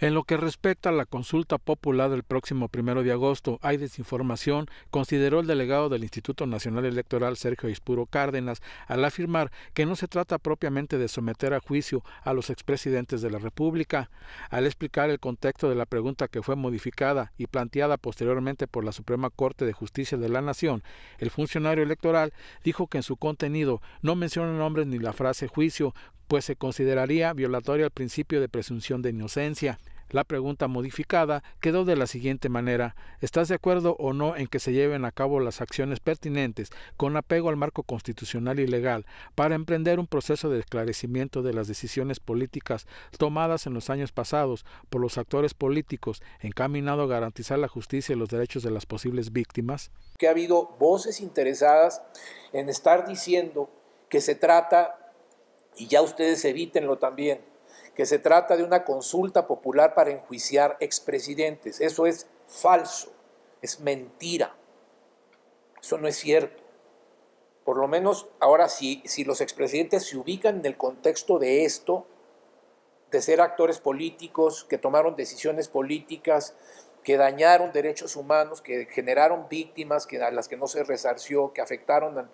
En lo que respecta a la consulta popular del próximo primero de agosto, hay desinformación, consideró el delegado del Instituto Nacional Electoral Sergio Ispuro Cárdenas al afirmar que no se trata propiamente de someter a juicio a los expresidentes de la República. Al explicar el contexto de la pregunta que fue modificada y planteada posteriormente por la Suprema Corte de Justicia de la Nación, el funcionario electoral dijo que en su contenido no menciona nombres ni la frase juicio, pues se consideraría violatoria al principio de presunción de inocencia. La pregunta modificada quedó de la siguiente manera. ¿Estás de acuerdo o no en que se lleven a cabo las acciones pertinentes con apego al marco constitucional y legal para emprender un proceso de esclarecimiento de las decisiones políticas tomadas en los años pasados por los actores políticos encaminado a garantizar la justicia y los derechos de las posibles víctimas? Que ha habido voces interesadas en estar diciendo que se trata y ya ustedes evítenlo también, que se trata de una consulta popular para enjuiciar expresidentes. Eso es falso, es mentira, eso no es cierto. Por lo menos ahora si, si los expresidentes se ubican en el contexto de esto, de ser actores políticos, que tomaron decisiones políticas, que dañaron derechos humanos, que generaron víctimas que, a las que no se resarció, que afectaron a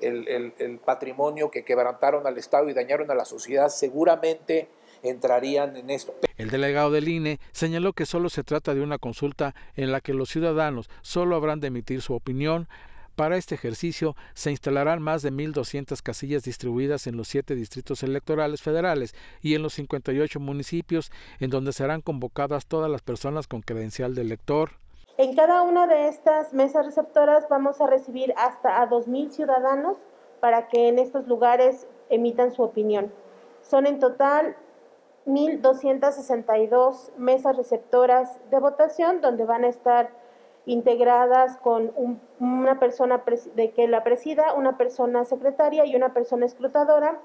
el, patrimonio, que quebrantaron al Estado y dañaron a la sociedad, seguramente entrarían en esto. El delegado del INE señaló que solo se trata de una consulta en la que los ciudadanos solo habrán de emitir su opinión. Para este ejercicio se instalarán más de 1.200 casillas distribuidas en los siete distritos electorales federales y en los 58 municipios en donde serán convocadas todas las personas con credencial de elector. En cada una de estas mesas receptoras vamos a recibir hasta a 2.000 ciudadanos para que en estos lugares emitan su opinión. Son en total 1.262 mesas receptoras de votación donde van a estar integradas con una persona de que la presida, una persona secretaria y una persona escrutadora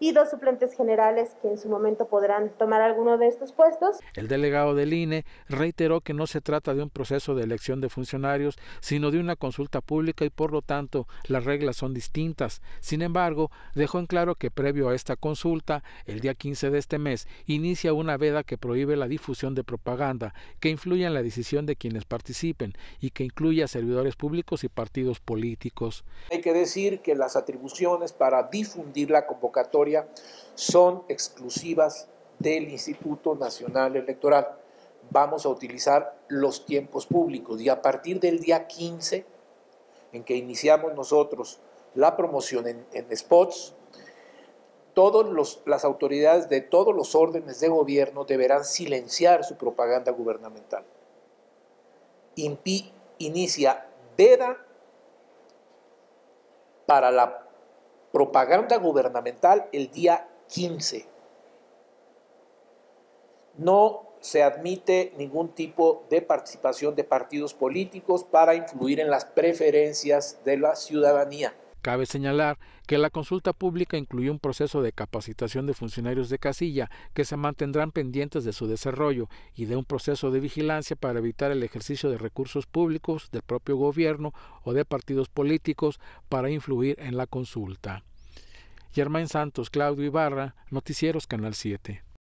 y dos suplentes generales que en su momento podrán tomar alguno de estos puestos. El delegado del INE reiteró que no se trata de un proceso de elección de funcionarios, sino de una consulta pública y por lo tanto las reglas son distintas. Sin embargo, dejó en claro que previo a esta consulta, el día 15 de este mes, inicia una veda que prohíbe la difusión de propaganda que influya en la decisión de quienes participen y que incluya servidores públicos y partidos políticos. Hay que decir que las atribuciones para difundir la convocatoria son exclusivas del Instituto Nacional Electoral. Vamos a utilizar los tiempos públicos y a partir del día 15 en que iniciamos nosotros la promoción en, spots, todas las autoridades de todos los órdenes de gobierno deberán silenciar su propaganda gubernamental. INPI inicia veda para la propaganda gubernamental el día 15. No se admite ningún tipo de participación de partidos políticos para influir en las preferencias de la ciudadanía. Cabe señalar que la consulta pública incluye un proceso de capacitación de funcionarios de casilla que se mantendrán pendientes de su desarrollo y de un proceso de vigilancia para evitar el ejercicio de recursos públicos del propio gobierno o de partidos políticos para influir en la consulta. Germán Santos, Claudio Ibarra, Noticieros Canal 7.